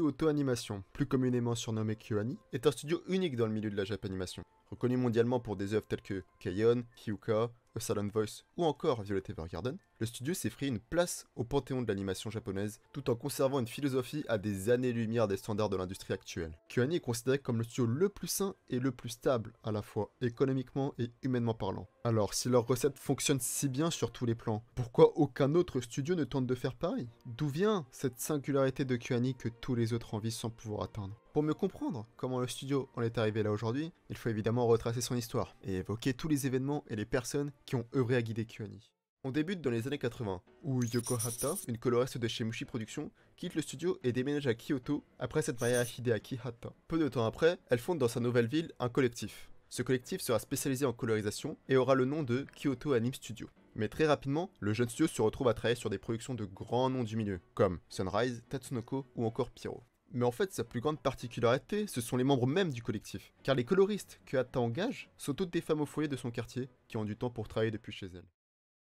auto Animation, plus communément surnommé KyoAni, est un studio unique dans le milieu de la animation reconnu mondialement pour des œuvres telles que Kayon, Kyuka, A Silent Voice ou encore Violet Evergarden, le studio s'est frayé une place au panthéon de l'animation japonaise tout en conservant une philosophie à des années-lumière des standards de l'industrie actuelle. KyoAni est considéré comme le studio le plus sain et le plus stable à la fois économiquement et humainement parlant. Alors, si leur recette fonctionne si bien sur tous les plans, pourquoi aucun autre studio ne tente de faire pareil D'où vient cette singularité de KyoAni que tous les autres envient sans pouvoir atteindre pour mieux comprendre comment le studio en est arrivé là aujourd'hui, il faut évidemment retracer son histoire et évoquer tous les événements et les personnes qui ont œuvré à guider KyoAni. On débute dans les années 80, où Yoko Hata, une coloriste de chez Mushi Productions, quitte le studio et déménage à Kyoto après cette mariée à Hideaki Hata. Peu de temps après, elle fonde dans sa nouvelle ville un collectif. Ce collectif sera spécialisé en colorisation et aura le nom de Kyoto Anime Studio. Mais très rapidement, le jeune studio se retrouve à travailler sur des productions de grands noms du milieu, comme Sunrise, Tatsunoko ou encore Pyro mais en fait sa plus grande particularité, ce sont les membres même du collectif. Car les coloristes que Atta engage sont toutes des femmes au foyer de son quartier qui ont du temps pour travailler depuis chez elles.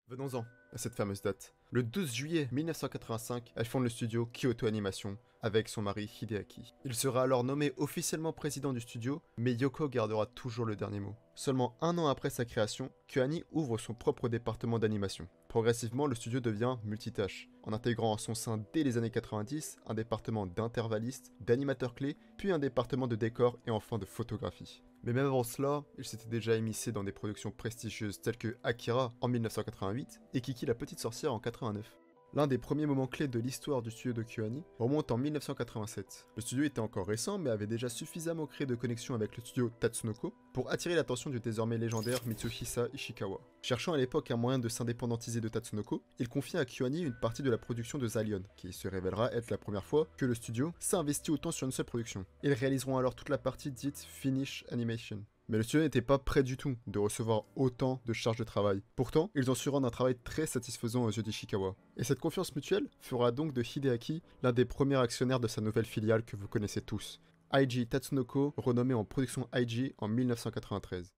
Venons-en, à cette fameuse date. Le 12 juillet 1985, elle fonde le studio Kyoto Animation avec son mari Hideaki. Il sera alors nommé officiellement président du studio, mais Yoko gardera toujours le dernier mot. Seulement un an après sa création, KyoAni ouvre son propre département d'animation. Progressivement, le studio devient multitâche, en intégrant en son sein dès les années 90 un département d'intervallistes, d'animateurs clés, puis un département de décor et enfin de photographie. Mais même avant cela, il s'était déjà émissé dans des productions prestigieuses telles que Akira en 1988 et Kiki la petite sorcière en 89. L'un des premiers moments clés de l'histoire du studio de Kyoani remonte en 1987. Le studio était encore récent mais avait déjà suffisamment créé de connexions avec le studio Tatsunoko pour attirer l'attention du désormais légendaire Mitsuhisa Ishikawa. Cherchant à l'époque un moyen de s'indépendantiser de Tatsunoko, il confie à Kyoani une partie de la production de Zalion, qui se révélera être la première fois que le studio s'investit autant sur une seule production. Ils réaliseront alors toute la partie dite Finish Animation mais le studio n'était pas prêt du tout de recevoir autant de charges de travail. Pourtant, ils ont su rendre un travail très satisfaisant aux yeux d'Ishikawa. Et cette confiance mutuelle fera donc de Hideaki l'un des premiers actionnaires de sa nouvelle filiale que vous connaissez tous, IG Tatsunoko, renommée en production IG en 1993.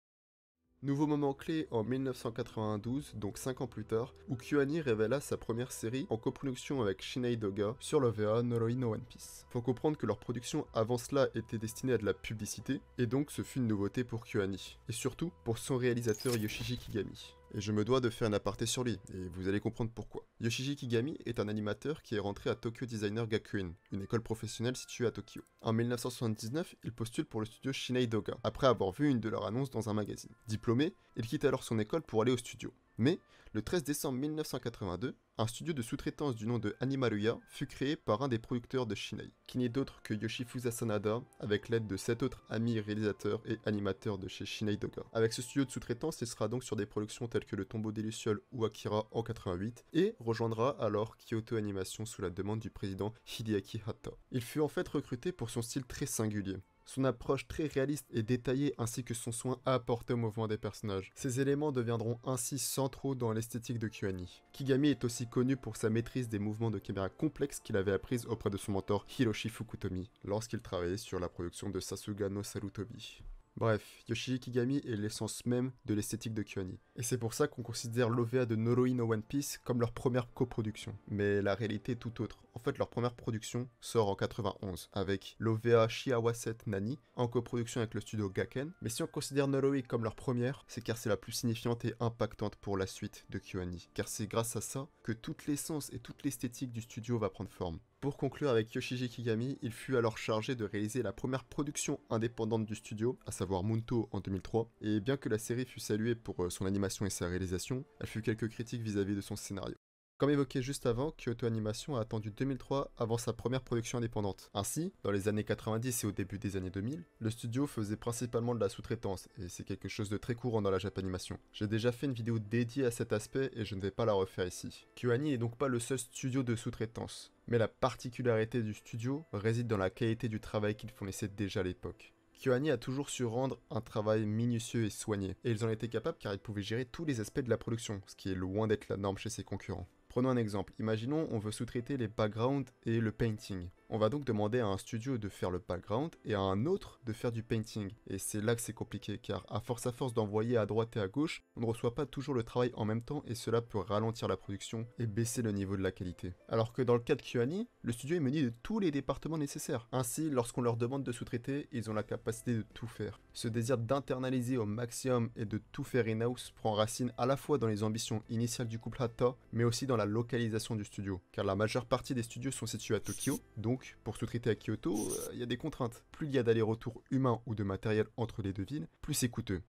Nouveau moment clé en 1992, donc 5 ans plus tard, où Kyoani révéla sa première série en coproduction avec Shinai Doga sur l'OVA Noroi no One Piece. Faut comprendre que leur production avant cela était destinée à de la publicité, et donc ce fut une nouveauté pour Kyoani, et surtout pour son réalisateur Yoshiji Kigami et je me dois de faire un aparté sur lui, et vous allez comprendre pourquoi. Yoshiji Kigami est un animateur qui est rentré à Tokyo Designer Gakuin, une école professionnelle située à Tokyo. En 1979, il postule pour le studio Shinai Doga, après avoir vu une de leurs annonces dans un magazine. Diplômé, il quitte alors son école pour aller au studio. Mais, le 13 décembre 1982, un studio de sous-traitance du nom de Animaruya fut créé par un des producteurs de Shinai, qui n'est d'autre que Yoshifusa Sanada, avec l'aide de sept autres amis réalisateurs et animateurs de chez Shinai Doga. Avec ce studio de sous-traitance, il sera donc sur des productions telles que Le Tombeau des Lucioles ou Akira en 88, et rejoindra alors Kyoto Animation sous la demande du président Hideaki Hatta. Il fut en fait recruté pour son style très singulier, son approche très réaliste et détaillée ainsi que son soin apporté au mouvement des personnages. Ces éléments deviendront ainsi centraux dans l'esthétique de Kyuani. Kigami est aussi connu pour sa maîtrise des mouvements de caméra complexes qu'il avait apprise auprès de son mentor Hiroshi Fukutomi lorsqu'il travaillait sur la production de Sasuga no Sarutobi. Bref, Yoshiji Kigami est l'essence même de l'esthétique de KyoAni. Et c'est pour ça qu'on considère l'OVA de Noroi no One Piece comme leur première coproduction. Mais la réalité est tout autre. En fait, leur première production sort en 91 avec l'OVA Shiawaset Nani en coproduction avec le studio Gaken. Mais si on considère Noroi comme leur première, c'est car c'est la plus signifiante et impactante pour la suite de KyoAni. Car c'est grâce à ça que toute l'essence et toute l'esthétique du studio va prendre forme. Pour conclure avec Yoshiji Kigami, il fut alors chargé de réaliser la première production indépendante du studio, à savoir Munto en 2003, et bien que la série fut saluée pour euh, son animation et sa réalisation, elle fut quelques critiques vis à -vis de son scénario. Comme évoqué juste avant, Kyoto Animation a attendu 2003 avant sa première production indépendante. Ainsi, dans les années 90 et au début des années 2000, le studio faisait principalement de la sous-traitance, et c'est quelque chose de très courant dans la animation. J'ai déjà fait une vidéo dédiée à cet aspect et je ne vais pas la refaire ici. KyoAni n'est donc pas le seul studio de sous-traitance, mais la particularité du studio réside dans la qualité du travail qu'il fournissait déjà à l'époque. Kyoani a toujours su rendre un travail minutieux et soigné, et ils en étaient capables car ils pouvaient gérer tous les aspects de la production, ce qui est loin d'être la norme chez ses concurrents. Prenons un exemple, imaginons on veut sous-traiter les backgrounds et le painting. On va donc demander à un studio de faire le background et à un autre de faire du painting. Et c'est là que c'est compliqué car à force à force d'envoyer à droite et à gauche, on ne reçoit pas toujours le travail en même temps et cela peut ralentir la production et baisser le niveau de la qualité. Alors que dans le cas de Qani, le studio est muni de tous les départements nécessaires. Ainsi, lorsqu'on leur demande de sous-traiter, ils ont la capacité de tout faire. Ce désir d'internaliser au maximum et de tout faire in-house prend racine à la fois dans les ambitions initiales du couple Hata, mais aussi dans la localisation du studio, car la majeure partie des studios sont situés à Tokyo, donc pour se traiter à Kyoto, euh, il y a des contraintes. Plus il y a d'aller-retour humain ou de matériel entre les deux villes, plus c'est coûteux.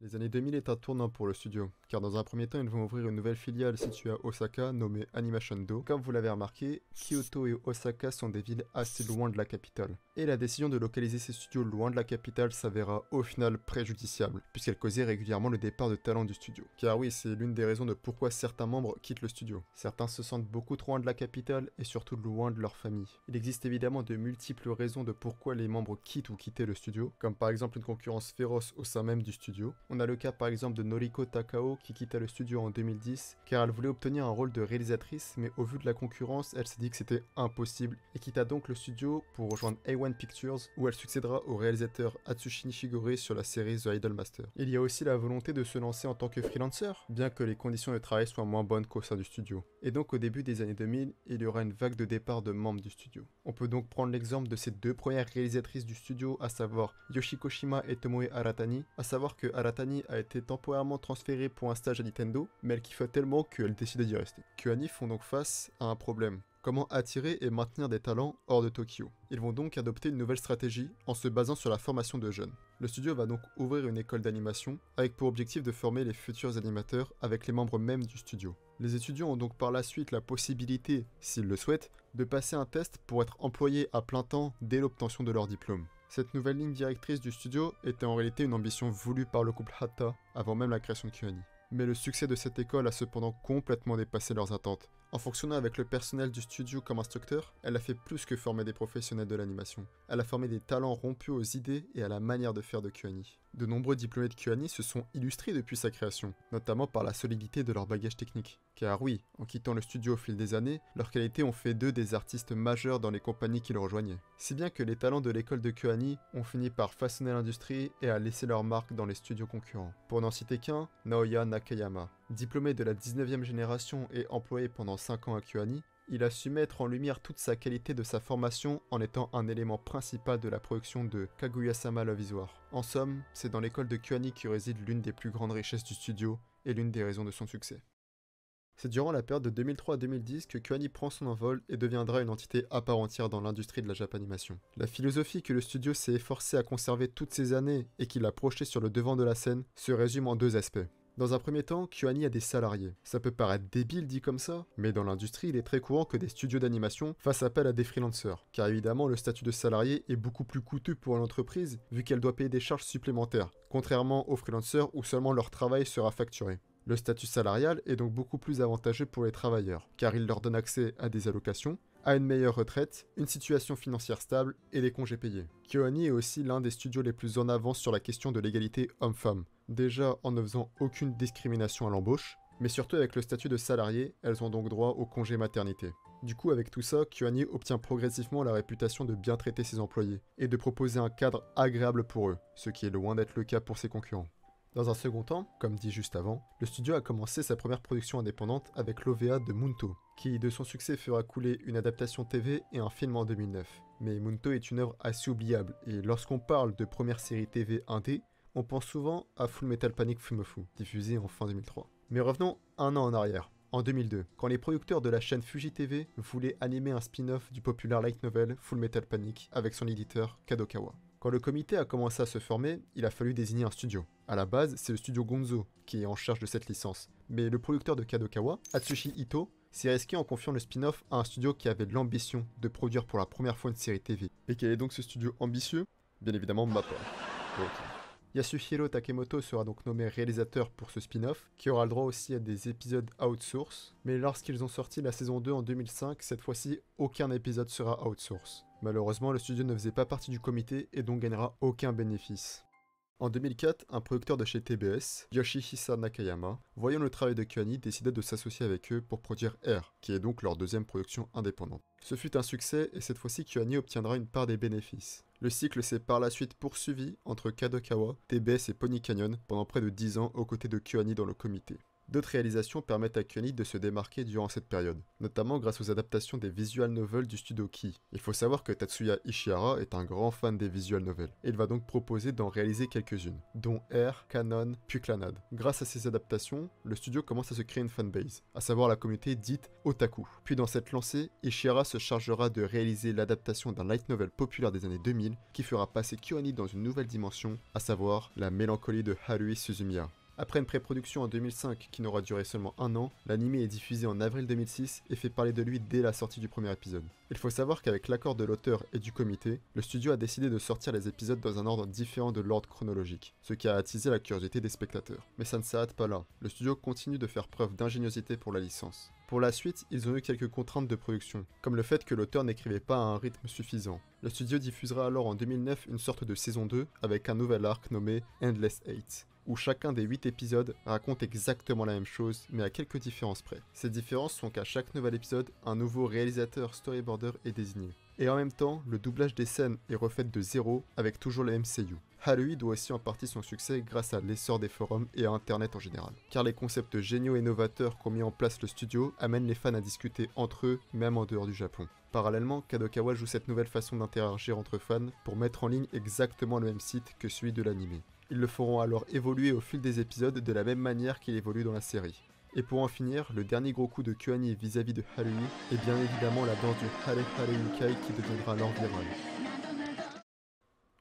Les années 2000 est un tournant pour le studio, car dans un premier temps, ils vont ouvrir une nouvelle filiale située à Osaka nommée Animation Do. Comme vous l'avez remarqué, Kyoto et Osaka sont des villes assez loin de la capitale. Et la décision de localiser ces studios loin de la capitale s'avéra au final préjudiciable, puisqu'elle causait régulièrement le départ de talents du studio. Car oui, c'est l'une des raisons de pourquoi certains membres quittent le studio. Certains se sentent beaucoup trop loin de la capitale et surtout loin de leur famille. Il existe évidemment de multiples raisons de pourquoi les membres quittent ou quittaient le studio, comme par exemple une concurrence féroce au sein même du studio on a le cas par exemple de Noriko Takao qui quitta le studio en 2010 car elle voulait obtenir un rôle de réalisatrice mais au vu de la concurrence elle s'est dit que c'était impossible et quitta donc le studio pour rejoindre A1 Pictures où elle succédera au réalisateur Atsushi Nishigori sur la série The Idol Master. Il y a aussi la volonté de se lancer en tant que freelancer bien que les conditions de travail soient moins bonnes qu'au sein du studio. Et donc au début des années 2000 il y aura une vague de départ de membres du studio. On peut donc prendre l'exemple de ces deux premières réalisatrices du studio à savoir Yoshiko Shima et Tomoe Aratani à savoir que Aratani a été temporairement transférée pour un stage à Nintendo, mais elle kiffa tellement qu'elle décide d'y rester. Qani font donc face à un problème. Comment attirer et maintenir des talents hors de Tokyo Ils vont donc adopter une nouvelle stratégie en se basant sur la formation de jeunes. Le studio va donc ouvrir une école d'animation avec pour objectif de former les futurs animateurs avec les membres mêmes du studio. Les étudiants ont donc par la suite la possibilité, s'ils le souhaitent, de passer un test pour être employés à plein temps dès l'obtention de leur diplôme. Cette nouvelle ligne directrice du studio était en réalité une ambition voulue par le couple Hata avant même la création de Kioni. Mais le succès de cette école a cependant complètement dépassé leurs attentes, en fonctionnant avec le personnel du studio comme instructeur, elle a fait plus que former des professionnels de l'animation. Elle a formé des talents rompus aux idées et à la manière de faire de Kuani. De nombreux diplômés de Kuani se sont illustrés depuis sa création, notamment par la solidité de leur bagage technique. Car oui, en quittant le studio au fil des années, leurs qualités ont fait d'eux des artistes majeurs dans les compagnies qu'ils rejoignaient. Si bien que les talents de l'école de Kuani ont fini par façonner l'industrie et à laisser leur marque dans les studios concurrents. Pour n'en citer qu'un, Naoya Nakayama. Diplômé de la 19e génération et employé pendant 5 ans à Kyuani, il a su mettre en lumière toute sa qualité de sa formation en étant un élément principal de la production de Kaguya-sama Love is War. En somme, c'est dans l'école de Kuani qui réside l'une des plus grandes richesses du studio et l'une des raisons de son succès. C'est durant la période de 2003 à 2010 que Kuani prend son envol et deviendra une entité à part entière dans l'industrie de la japanimation. La philosophie que le studio s'est efforcé à conserver toutes ces années et qu'il a projetée sur le devant de la scène se résume en deux aspects. Dans un premier temps, KyoAni a des salariés. Ça peut paraître débile dit comme ça, mais dans l'industrie, il est très courant que des studios d'animation fassent appel à des freelancers, car évidemment, le statut de salarié est beaucoup plus coûteux pour l'entreprise vu qu'elle doit payer des charges supplémentaires, contrairement aux freelancers où seulement leur travail sera facturé. Le statut salarial est donc beaucoup plus avantageux pour les travailleurs, car il leur donne accès à des allocations, à une meilleure retraite, une situation financière stable et des congés payés. Kyoani est aussi l'un des studios les plus en avance sur la question de l'égalité homme-femme, déjà en ne faisant aucune discrimination à l'embauche, mais surtout avec le statut de salarié, elles ont donc droit au congé maternité. Du coup, avec tout ça, Kyoani obtient progressivement la réputation de bien traiter ses employés et de proposer un cadre agréable pour eux, ce qui est loin d'être le cas pour ses concurrents. Dans un second temps, comme dit juste avant, le studio a commencé sa première production indépendante avec l'OVA de Munto, qui de son succès fera couler une adaptation TV et un film en 2009. Mais Munto est une œuvre assez oubliable, et lorsqu'on parle de première série TV indé, on pense souvent à Full Metal Panic Fumefu, diffusé en fin 2003. Mais revenons un an en arrière, en 2002, quand les producteurs de la chaîne Fuji TV voulaient animer un spin-off du populaire light novel Full Metal Panic avec son éditeur Kadokawa. Quand le comité a commencé à se former, il a fallu désigner un studio. À la base, c'est le studio Gonzo qui est en charge de cette licence, mais le producteur de Kadokawa, Atsushi Ito, s'est risqué en confiant le spin-off à un studio qui avait l'ambition de produire pour la première fois une série TV. Et quel est donc ce studio ambitieux Bien évidemment, MAPPA. Yasuhiro Takemoto sera donc nommé réalisateur pour ce spin-off, qui aura le droit aussi à des épisodes outsource, mais lorsqu'ils ont sorti la saison 2 en 2005, cette fois-ci aucun épisode sera outsource. Malheureusement, le studio ne faisait pas partie du comité et donc gagnera aucun bénéfice. En 2004, un producteur de chez TBS, Yoshihisa Nakayama, voyant le travail de Kyuani, décida de s'associer avec eux pour produire R, qui est donc leur deuxième production indépendante. Ce fut un succès et cette fois-ci Kyuani obtiendra une part des bénéfices. Le cycle s'est par la suite poursuivi entre Kadokawa, TBS et Pony Canyon pendant près de 10 ans aux côtés de Kyoani dans le comité. D'autres réalisations permettent à KyoAni de se démarquer durant cette période, notamment grâce aux adaptations des visual novels du studio Ki. Il faut savoir que Tatsuya Ishihara est un grand fan des visual novels, et il va donc proposer d'en réaliser quelques-unes, dont Air, Canon, puis Clanade. Grâce à ces adaptations, le studio commence à se créer une fanbase, à savoir la communauté dite otaku. Puis dans cette lancée, Ishihara se chargera de réaliser l'adaptation d'un light novel populaire des années 2000 qui fera passer KyoAni dans une nouvelle dimension, à savoir la mélancolie de Haruhi Suzumiya. Après une pré-production en 2005 qui n'aura duré seulement un an, l'anime est diffusé en avril 2006 et fait parler de lui dès la sortie du premier épisode. Il faut savoir qu'avec l'accord de l'auteur et du comité, le studio a décidé de sortir les épisodes dans un ordre différent de l'ordre chronologique, ce qui a attisé la curiosité des spectateurs. Mais ça ne s'arrête pas là, le studio continue de faire preuve d'ingéniosité pour la licence. Pour la suite, ils ont eu quelques contraintes de production, comme le fait que l'auteur n'écrivait pas à un rythme suffisant. Le studio diffusera alors en 2009 une sorte de saison 2 avec un nouvel arc nommé Endless Eight où chacun des 8 épisodes raconte exactement la même chose, mais à quelques différences près. Ces différences sont qu'à chaque nouvel épisode, un nouveau réalisateur storyboarder est désigné. Et en même temps, le doublage des scènes est refait de zéro avec toujours le MCU. Halloween doit aussi en partie son succès grâce à l'essor des forums et à Internet en général. Car les concepts géniaux et novateurs qu'ont mis en place le studio amènent les fans à discuter entre eux, même en dehors du Japon. Parallèlement, Kadokawa joue cette nouvelle façon d'interagir entre fans pour mettre en ligne exactement le même site que celui de l'anime. Ils le feront alors évoluer au fil des épisodes de la même manière qu'il évolue dans la série. Et pour en finir, le dernier gros coup de Kyuani vis-à-vis de Harui est bien évidemment la danse du Hare Hare Yukai qui deviendra Lord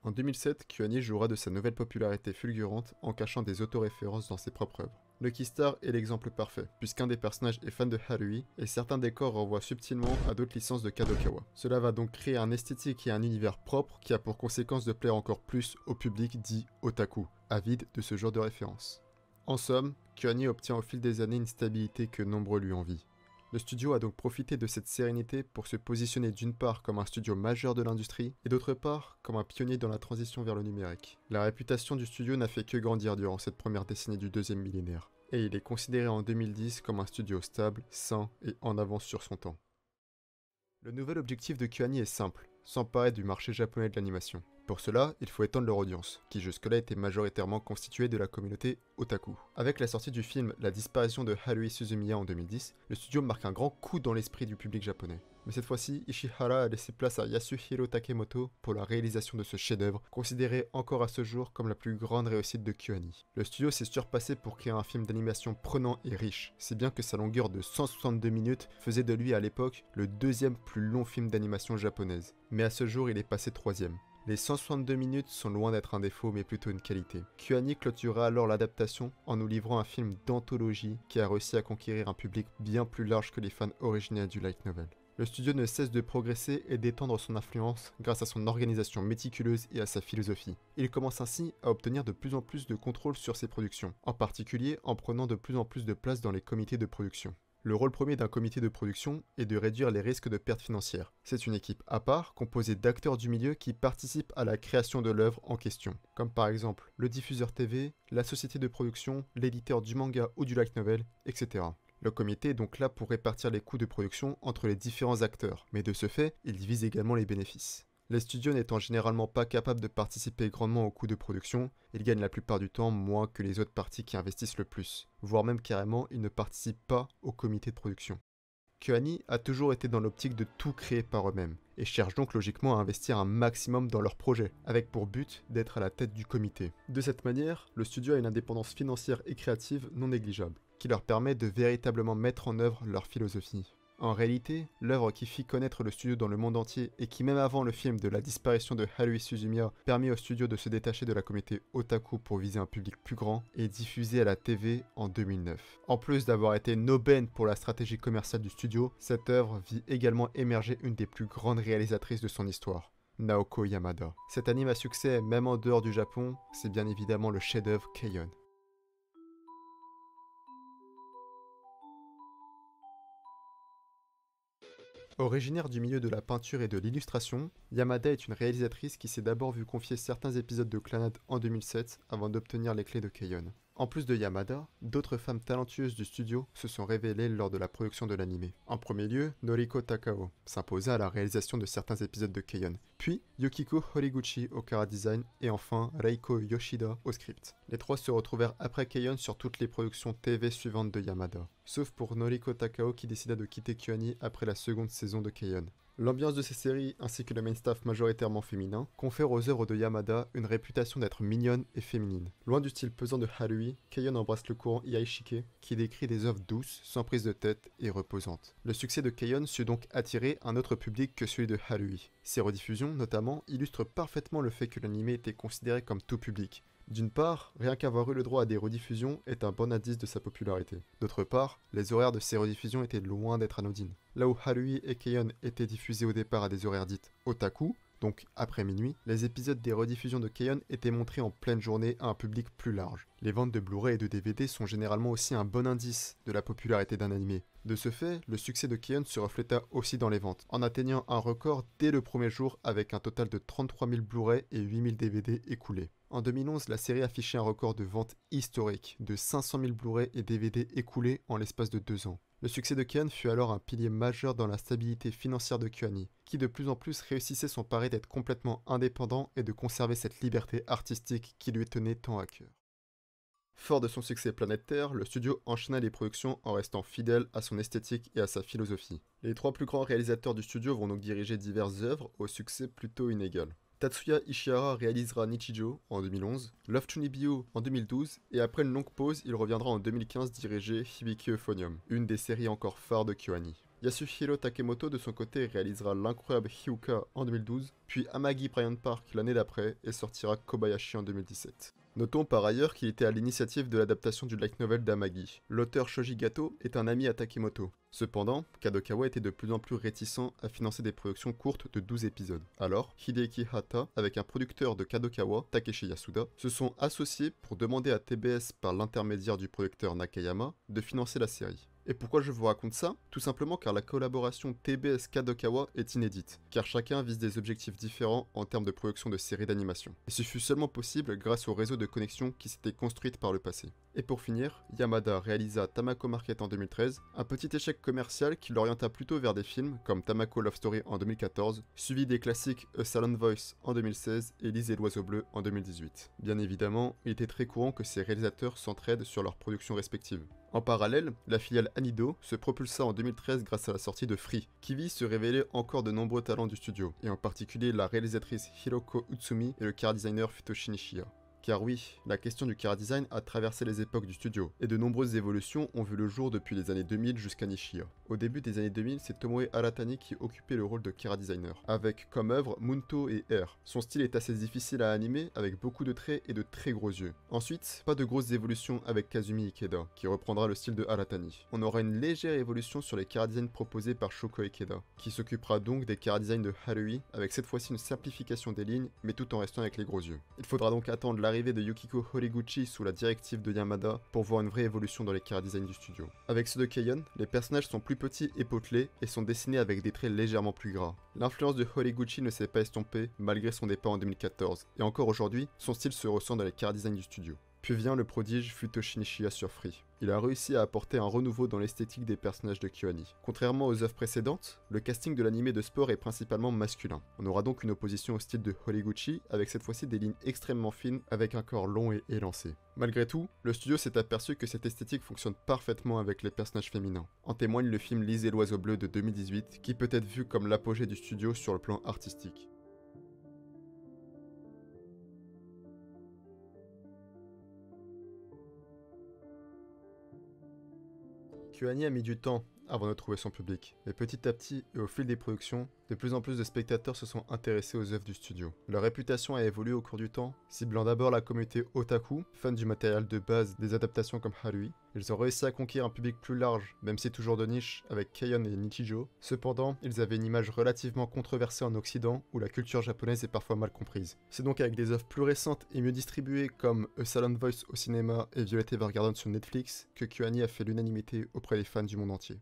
en 2007, KyoAni jouera de sa nouvelle popularité fulgurante en cachant des autoréférences dans ses propres œuvres. Lucky Star est l'exemple parfait, puisqu'un des personnages est fan de Harui, et certains décors renvoient subtilement à d'autres licences de Kadokawa. Cela va donc créer un esthétique et un univers propre qui a pour conséquence de plaire encore plus au public dit otaku, avide de ce genre de références. En somme, KyoAni obtient au fil des années une stabilité que nombreux lui envient. Le studio a donc profité de cette sérénité pour se positionner d'une part comme un studio majeur de l'industrie et d'autre part comme un pionnier dans la transition vers le numérique. La réputation du studio n'a fait que grandir durant cette première décennie du deuxième millénaire, et il est considéré en 2010 comme un studio stable, sain et en avance sur son temps. Le nouvel objectif de Kuani est simple, s'emparer du marché japonais de l'animation. Pour cela, il faut étendre leur audience, qui jusque-là était majoritairement constituée de la communauté otaku. Avec la sortie du film La disparition de Haruhi Suzumiya en 2010, le studio marque un grand coup dans l'esprit du public japonais. Mais cette fois-ci, Ishihara a laissé place à Yasuhiro Takemoto pour la réalisation de ce chef-d'œuvre, considéré encore à ce jour comme la plus grande réussite de Kyoani. Le studio s'est surpassé pour créer un film d'animation prenant et riche, si bien que sa longueur de 162 minutes faisait de lui à l'époque le deuxième plus long film d'animation japonaise. Mais à ce jour, il est passé troisième. Les 162 minutes sont loin d'être un défaut mais plutôt une qualité. Kuani clôtura alors l'adaptation en nous livrant un film d'anthologie qui a réussi à conquérir un public bien plus large que les fans originels du light novel. Le studio ne cesse de progresser et d'étendre son influence grâce à son organisation méticuleuse et à sa philosophie. Il commence ainsi à obtenir de plus en plus de contrôle sur ses productions, en particulier en prenant de plus en plus de place dans les comités de production. Le rôle premier d'un comité de production est de réduire les risques de pertes financières. C'est une équipe à part, composée d'acteurs du milieu qui participent à la création de l'œuvre en question, comme par exemple le diffuseur TV, la société de production, l'éditeur du manga ou du light novel, etc. Le comité est donc là pour répartir les coûts de production entre les différents acteurs, mais de ce fait, il divise également les bénéfices. Les studios n'étant généralement pas capables de participer grandement aux coûts de production, ils gagnent la plupart du temps moins que les autres parties qui investissent le plus, voire même carrément ils ne participent pas au comité de production. Kuhani a toujours été dans l'optique de tout créer par eux-mêmes, et cherche donc logiquement à investir un maximum dans leur projet, avec pour but d'être à la tête du comité. De cette manière, le studio a une indépendance financière et créative non négligeable, qui leur permet de véritablement mettre en œuvre leur philosophie. En réalité, l'œuvre qui fit connaître le studio dans le monde entier et qui même avant le film de la disparition de Haruhi Suzumiya permit au studio de se détacher de la comité otaku pour viser un public plus grand est diffusée à la TV en 2009. En plus d'avoir été une pour la stratégie commerciale du studio, cette œuvre vit également émerger une des plus grandes réalisatrices de son histoire. Naoko Yamada. Cet anime à succès, même en dehors du Japon, c'est bien évidemment le chef-d'œuvre Keion. Originaire du milieu de la peinture et de l'illustration, Yamada est une réalisatrice qui s'est d'abord vue confier certains épisodes de Clanade en 2007 avant d'obtenir les clés de Kayon. En plus de Yamada, d'autres femmes talentueuses du studio se sont révélées lors de la production de l'anime. En premier lieu, Noriko Takao s'imposa à la réalisation de certains épisodes de Keion, puis Yukiko Horiguchi au chara design et enfin Reiko Yoshida au script. Les trois se retrouvèrent après Keion sur toutes les productions TV suivantes de Yamada, sauf pour Noriko Takao qui décida de quitter Kyoani après la seconde saison de Keion. L'ambiance de ces séries ainsi que le main staff majoritairement féminin confèrent aux œuvres de Yamada une réputation d'être mignonne et féminine. Loin du style pesant de Harui, Kayon embrasse le courant Iaishike qui décrit des œuvres douces, sans prise de tête et reposantes. Le succès de Kayon sut donc attirer un autre public que celui de Harui. Ses rediffusions, notamment, illustrent parfaitement le fait que l'anime était considéré comme tout public, d'une part, rien qu'avoir eu le droit à des rediffusions est un bon indice de sa popularité. D'autre part, les horaires de ces rediffusions étaient loin d'être anodines. Là où Harui et Keion étaient diffusés au départ à des horaires dites otaku, donc après minuit, les épisodes des rediffusions de Keyon étaient montrés en pleine journée à un public plus large. Les ventes de Blu-ray et de DVD sont généralement aussi un bon indice de la popularité d'un animé. De ce fait, le succès de Keyon se refléta aussi dans les ventes, en atteignant un record dès le premier jour avec un total de 33 000 Blu-ray et 8 000 DVD écoulés. En 2011, la série affichait un record de ventes historique de 500 000 Blu-ray et DVD écoulés en l'espace de deux ans. Le succès de Keane fut alors un pilier majeur dans la stabilité financière de Kuani, qui de plus en plus réussissait son pari d'être complètement indépendant et de conserver cette liberté artistique qui lui tenait tant à cœur. Fort de son succès planétaire, le studio enchaîna les productions en restant fidèle à son esthétique et à sa philosophie. Les trois plus grands réalisateurs du studio vont donc diriger diverses œuvres au succès plutôt inégal. Tatsuya Ishihara réalisera Nichijo en 2011, Love Chunibyo en 2012, et après une longue pause, il reviendra en 2015 diriger Hibiki Euphonium, une des séries encore phares de Kyoani. Yasuhiro Takemoto de son côté réalisera l'incroyable Hyuka en 2012, puis Amagi Bryant Park l'année d'après et sortira Kobayashi en 2017. Notons par ailleurs qu'il était à l'initiative de l'adaptation du light novel d'Amagi. L'auteur Shoji Gato est un ami à Takemoto. Cependant, Kadokawa était de plus en plus réticent à financer des productions courtes de 12 épisodes. Alors, Hideki Hata, avec un producteur de Kadokawa, Takeshi Yasuda, se sont associés pour demander à TBS par l'intermédiaire du producteur Nakayama de financer la série. Et pourquoi je vous raconte ça Tout simplement car la collaboration TBS-Kadokawa est inédite, car chacun vise des objectifs différents en termes de production de séries d'animation. Et ce fut seulement possible grâce au réseau de connexions qui s'était construite par le passé. Et pour finir, Yamada réalisa Tamako Market en 2013, un petit échec commercial qui l'orienta plutôt vers des films comme Tamako Love Story en 2014, suivi des classiques A Silent Voice en 2016 et Lisez l'Oiseau Bleu en 2018. Bien évidemment, il était très courant que ces réalisateurs s'entraident sur leurs productions respectives. En parallèle, la filiale Anido se propulsa en 2013 grâce à la sortie de Free, qui vit se révéler encore de nombreux talents du studio, et en particulier la réalisatrice Hiroko Utsumi et le car designer Futoshi Nishiya. Car oui, la question du car design a traversé les époques du studio, et de nombreuses évolutions ont vu le jour depuis les années 2000 jusqu'à Nishio. Au début des années 2000, c'est Tomoe Haratani qui occupait le rôle de kara designer, avec comme œuvre Munto et Air. Son style est assez difficile à animer, avec beaucoup de traits et de très gros yeux. Ensuite, pas de grosses évolutions avec Kazumi Ikeda, qui reprendra le style de Haratani. On aura une légère évolution sur les kara designs proposés par Shoko Ikeda, qui s'occupera donc des kara design de Harui, avec cette fois-ci une simplification des lignes, mais tout en restant avec les gros yeux. Il faudra donc attendre l'arrivée de Yukiko Horiguchi sous la directive de Yamada pour voir une vraie évolution dans les car design du studio. Avec ceux de Keion, les personnages sont plus petits et potelés et sont dessinés avec des traits légèrement plus gras. L'influence de Horiguchi ne s'est pas estompée malgré son départ en 2014, et encore aujourd'hui, son style se ressent dans les car design du studio. Puis vient le prodige Futoshi surfri sur Il a réussi à apporter un renouveau dans l'esthétique des personnages de Kyoani. Contrairement aux œuvres précédentes, le casting de l'animé de sport est principalement masculin. On aura donc une opposition au style de Horiguchi, avec cette fois-ci des lignes extrêmement fines avec un corps long et élancé. Malgré tout, le studio s'est aperçu que cette esthétique fonctionne parfaitement avec les personnages féminins. En témoigne le film Lisez l'oiseau bleu de 2018, qui peut être vu comme l'apogée du studio sur le plan artistique. Annie a mis du temps avant de trouver son public, mais petit à petit et au fil des productions, de plus en plus de spectateurs se sont intéressés aux œuvres du studio. Leur réputation a évolué au cours du temps, ciblant d'abord la communauté otaku, fan du matériel de base des adaptations comme Harui, ils ont réussi à conquérir un public plus large, même si toujours de niche, avec Kayon et Nichijou. Cependant, ils avaient une image relativement controversée en Occident, où la culture japonaise est parfois mal comprise. C'est donc avec des œuvres plus récentes et mieux distribuées comme A Silent Voice au cinéma et Violet Evergarden sur Netflix que Qani a fait l'unanimité auprès des fans du monde entier.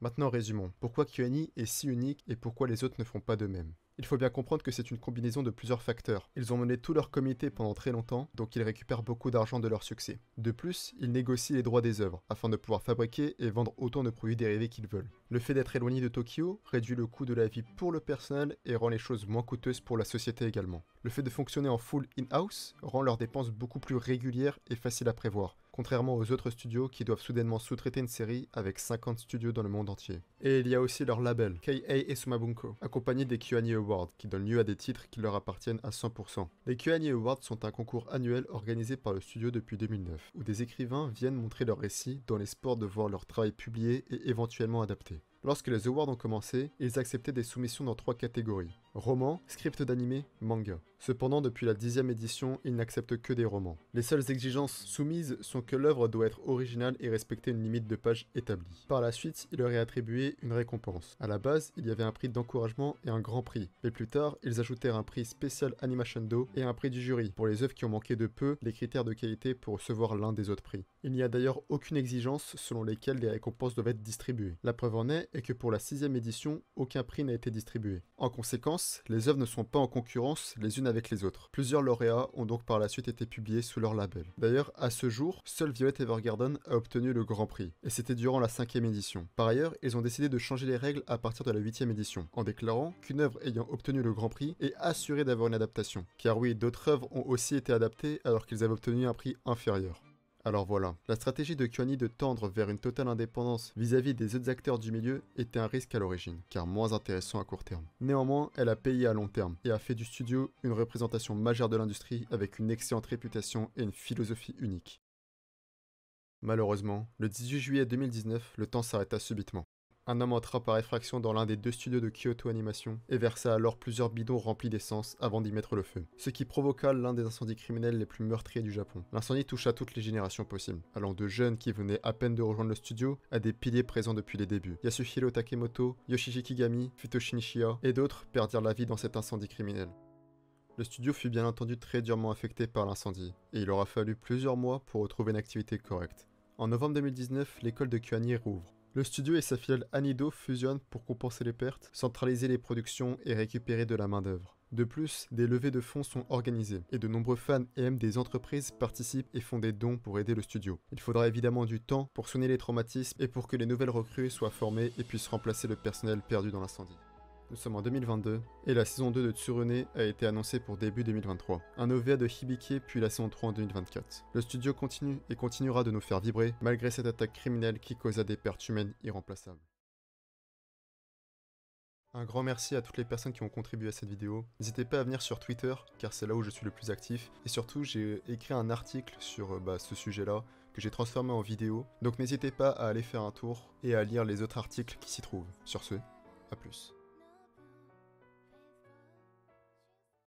Maintenant résumons, pourquoi Qani est si unique et pourquoi les autres ne font pas de même il faut bien comprendre que c'est une combinaison de plusieurs facteurs. Ils ont mené tout leur comité pendant très longtemps, donc ils récupèrent beaucoup d'argent de leur succès. De plus, ils négocient les droits des œuvres, afin de pouvoir fabriquer et vendre autant de produits dérivés qu'ils veulent. Le fait d'être éloigné de Tokyo réduit le coût de la vie pour le personnel et rend les choses moins coûteuses pour la société également. Le fait de fonctionner en full in-house rend leurs dépenses beaucoup plus régulières et faciles à prévoir, contrairement aux autres studios qui doivent soudainement sous-traiter une série avec 50 studios dans le monde entier. Et il y a aussi leur label, K.A. et Sumabunko, accompagné des Q&A Awards, qui donnent lieu à des titres qui leur appartiennent à 100%. Les Q&A Awards sont un concours annuel organisé par le studio depuis 2009, où des écrivains viennent montrer leurs récits dans l'espoir de voir leur travail publié et éventuellement adapté. Lorsque les awards ont commencé, ils acceptaient des soumissions dans trois catégories. Romans, script d'animé, manga. Cependant, depuis la dixième édition, il n'accepte que des romans. Les seules exigences soumises sont que l'œuvre doit être originale et respecter une limite de page établie. Par la suite, il leur est attribué une récompense. À la base, il y avait un prix d'encouragement et un grand prix, mais plus tard, ils ajoutèrent un prix spécial Animation Do et un prix du jury pour les œuvres qui ont manqué de peu les critères de qualité pour recevoir l'un des autres prix. Il n'y a d'ailleurs aucune exigence selon lesquelles les récompenses doivent être distribuées. La preuve en est, est que pour la sixième édition, aucun prix n'a été distribué. En conséquence, les œuvres ne sont pas en concurrence les unes avec les autres. Plusieurs lauréats ont donc par la suite été publiés sous leur label. D'ailleurs, à ce jour, seule Violet Evergarden a obtenu le Grand Prix, et c'était durant la cinquième édition. Par ailleurs, ils ont décidé de changer les règles à partir de la huitième édition, en déclarant qu'une œuvre ayant obtenu le Grand Prix est assurée d'avoir une adaptation. Car oui, d'autres œuvres ont aussi été adaptées alors qu'ils avaient obtenu un prix inférieur. Alors voilà, la stratégie de Kuani de tendre vers une totale indépendance vis à -vis des autres acteurs du milieu était un risque à l'origine, car moins intéressant à court terme. Néanmoins, elle a payé à long terme et a fait du studio une représentation majeure de l'industrie avec une excellente réputation et une philosophie unique. Malheureusement, le 18 juillet 2019, le temps s'arrêta subitement un homme entra par effraction dans l'un des deux studios de Kyoto Animation et versa alors plusieurs bidons remplis d'essence avant d'y mettre le feu, ce qui provoqua l'un des incendies criminels les plus meurtriers du Japon. L'incendie toucha toutes les générations possibles, allant de jeunes qui venaient à peine de rejoindre le studio à des piliers présents depuis les débuts. Yasuhiro Takemoto, Yoshiji Kigami, Futoshi Nishiya et d'autres perdirent la vie dans cet incendie criminel. Le studio fut bien entendu très durement affecté par l'incendie, et il aura fallu plusieurs mois pour retrouver une activité correcte. En novembre 2019, l'école de Kyuani rouvre, le studio et sa filiale Anido fusionnent pour compenser les pertes, centraliser les productions et récupérer de la main-d'œuvre. De plus, des levées de fonds sont organisées et de nombreux fans et même des entreprises participent et font des dons pour aider le studio. Il faudra évidemment du temps pour soigner les traumatismes et pour que les nouvelles recrues soient formées et puissent remplacer le personnel perdu dans l'incendie. Nous sommes en 2022 et la saison 2 de Tsurune a été annoncée pour début 2023. Un OVA de Hibiki puis la saison 3 en 2024. Le studio continue et continuera de nous faire vibrer malgré cette attaque criminelle qui causa des pertes humaines irremplaçables. Un grand merci à toutes les personnes qui ont contribué à cette vidéo. N'hésitez pas à venir sur Twitter, car c'est là où je suis le plus actif. Et surtout, j'ai écrit un article sur euh, bah, ce sujet-là, que j'ai transformé en vidéo. Donc n'hésitez pas à aller faire un tour et à lire les autres articles qui s'y trouvent. Sur ce, à plus.